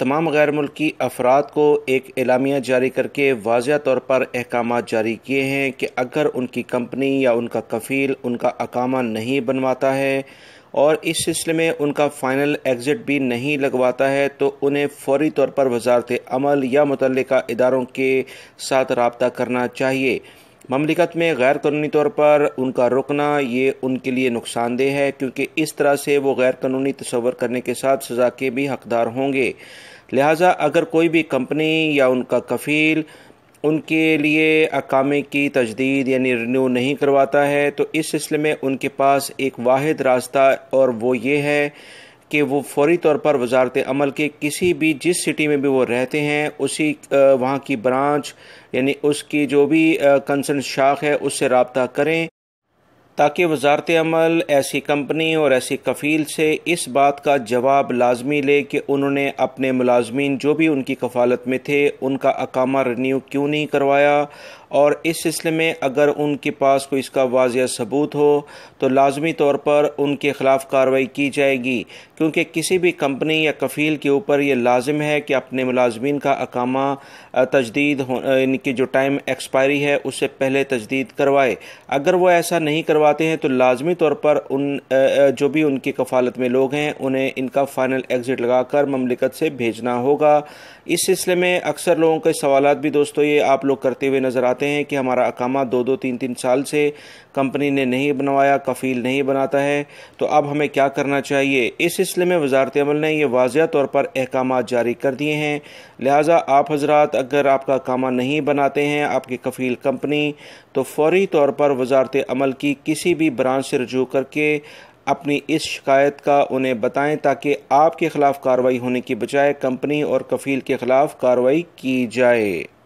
تمام غیر ملکی افراد کو ایک اعلامیہ جاری کر کے واضح طور پر احکامات جاری کیے ہیں کہ اگر ان کی کمپنی یا ان کا کفیل ان کا اقامہ نہیں بنواتا ہے اور اس سلسلے میں ان کا فائنل ایگزٹ بھی نہیں لگواتا ہے تو انہیں فوری طور پر وزارت عمل یا متعلقہ اداروں کے ساتھ رابطہ کرنا چاہیے مملکت میں غیر قانونی طور پر ان کا رکنا یہ ان کے لیے نقصان دہ ہے کیونکہ اس طرح سے وہ غیر قانونی تصور کرنے کے ساتھ سزا کے بھی حقدار ہوں گے لہٰذا اگر کوئی بھی کمپنی یا ان کا کفیل ان کے لیے اقامے کی تجدید یعنی رینیو نہیں کرواتا ہے تو اس سلسلے میں ان کے پاس ایک واحد راستہ اور وہ یہ ہے کہ وہ فوری طور پر وزارت عمل کے کسی بھی جس سٹی میں بھی وہ رہتے ہیں اسی وہاں کی برانچ یعنی اس کی جو بھی کنسرن شاخ ہے اس سے رابطہ کریں تاکہ وزارت عمل ایسی کمپنی اور ایسی کفیل سے اس بات کا جواب لازمی لے کہ انہوں نے اپنے ملازمین جو بھی ان کی کفالت میں تھے ان کا اقامہ رینیو کیوں نہیں کروایا اور اس سلسلے میں اگر ان کے پاس کوئی اس کا واضح ثبوت ہو تو لازمی طور پر ان کے خلاف کارروائی کی جائے گی کیونکہ کسی بھی کمپنی یا کفیل کے اوپر یہ لازم ہے کہ اپنے ملازمین کا اقامہ تجدید ان کی جو ٹائم ایکسپائری ہے اس سے پہلے تجدید کروائے اگر وہ ایسا نہیں کروا کرواتے ہیں تو لازمی طور پر جو بھی ان کی کفالت میں لوگ ہیں انہیں ان کا فائنل لگا کر مملکت سے بھیجنا ہوگا اس سلسلے میں اکثر لوگوں کے سوالات بھی دوستو یہ آپ لوگ کرتے ہوئے نظر آتے ہیں کہ ہمارا اقامہ دو دو تین تین سال سے کمپنی نے نہیں بنوایا کفیل نہیں بناتا ہے تو اب ہمیں کیا کرنا چاہیے اس سلسلے میں وزارت عمل نے یہ واضح طور پر احکامات جاری کر دیے ہیں لہٰذا آپ حضرات اگر آپ کا اقامہ نہیں بناتے ہیں آپ کی کفیل کمپنی تو فوری طور پر وزارت عمل کی کسی بھی برانچ سے رجوع کر کے اپنی اس شکایت کا انہیں بتائیں تاکہ آپ کے خلاف کاروائی ہونے کی بجائے کمپنی اور کفیل کے خلاف کاروائی کی جائے